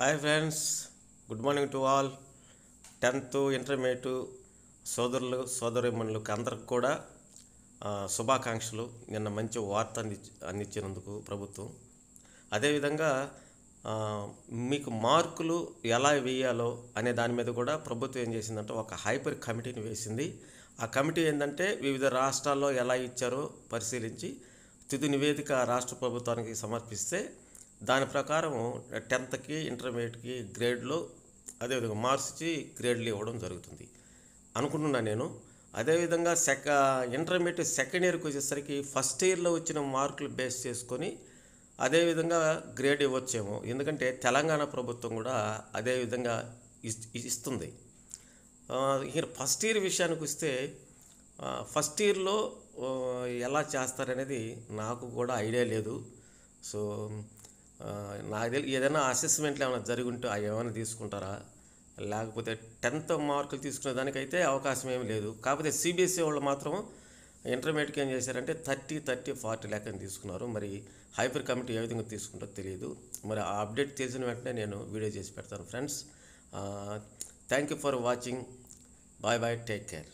hi friends good morning to all tenth intermediate సోదరులు సోదరిమణులకు అందరికి కూడా శుభాకాంక్షలు నిన్న మంచి వార్త అంది అందించినందుకు ప్రభుత్వం అదేవిధంగా మీకు మార్కులు ఎలా వేయాలో అనే దాని మీద కూడా ప్రభుత్వం ఏం చేసిందంటే ఒక హైపర్ కమిటీని వేసింది ఆ కమిటీ ఏంటంటే వివిధ రాష్ట్రాల్లో ఎలా ఇచ్చారో పరిశీలించి తుది నివేదిక రాష్ట్ర ప్రభుత్వానికి సమర్పిస్తే దాని ప్రకారం టెన్త్కి ఇంటర్మీడియట్కి గ్రేడ్లు అదేవిధంగా మార్క్స్కి గ్రేడ్లు ఇవ్వడం జరుగుతుంది అనుకుంటున్నాను నేను అదేవిధంగా సెక ఇంటర్మీడియట్ సెకండ్ ఇయర్కి వచ్చేసరికి ఫస్ట్ ఇయర్లో వచ్చిన మార్కులు బేస్ చేసుకొని అదేవిధంగా గ్రేడ్ ఇవ్వచ్చేమో ఎందుకంటే తెలంగాణ ప్రభుత్వం కూడా అదేవిధంగా ఇస్తుంది ఫస్ట్ ఇయర్ విషయానికి వస్తే ఫస్ట్ ఇయర్లో ఎలా చేస్తారనేది నాకు కూడా ఐడియా లేదు సో నాకు తెలియదు ఏదైనా అసెస్మెంట్లు ఏమైనా జరుగుంటే అవి ఏమైనా తీసుకుంటారా లేకపోతే టెన్త్ మార్కులు తీసుకునే దానికైతే అవకాశం ఏమి లేదు కాకపోతే సిబిఎస్ఈ e వాళ్ళు మాత్రం ఇంటర్మీడియట్కి ఏం చేశారంటే థర్టీ థర్టీ ఫార్టీ లెక్కని తీసుకున్నారు మరి హైపర్ కమిటీ ఏ విధంగా తీసుకుంటారో తెలియదు మరి ఆ అప్డేట్ తెలిసిన వెంటనే నేను వీడియో చేసి పెడతాను friends thank you for watching bye bye take care